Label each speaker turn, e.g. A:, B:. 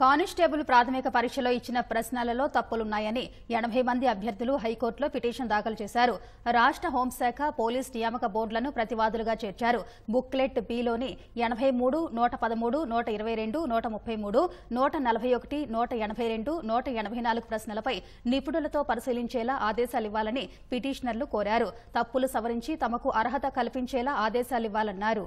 A: constable ప్రాథమిక పరీక్షలో ఇచ్చిన ప్రశ్నలలో తప్పులున్నాయని ఎనభై మంది అభ్యర్థులు హైకోర్టులో పిటిషన్ దాఖలు చేశారు రాష్ట్ర హోంశాఖ పోలీస్ నియామక బోర్డులను ప్రతివాదులుగా చేర్చారు బుక్లెట్ బిలోని ఎనభై మూడు నూట పదమూడు నూట ఇరవై రెండు నూట ముప్పై మూడు నూట నలభై ఒకటి నూట ఎనభై రెండు నూట ఎనభై నాలుగు ప్రశ్నలపై నిపుణులతో పరిశీలించేలా ఆదేశాలు ఇవ్వాలని పిటిషనర్లు కోరారు తప్పులు సవరించి తమకు అర్హత కల్పించేలా ఆదేశాలివ్వాలన్నారు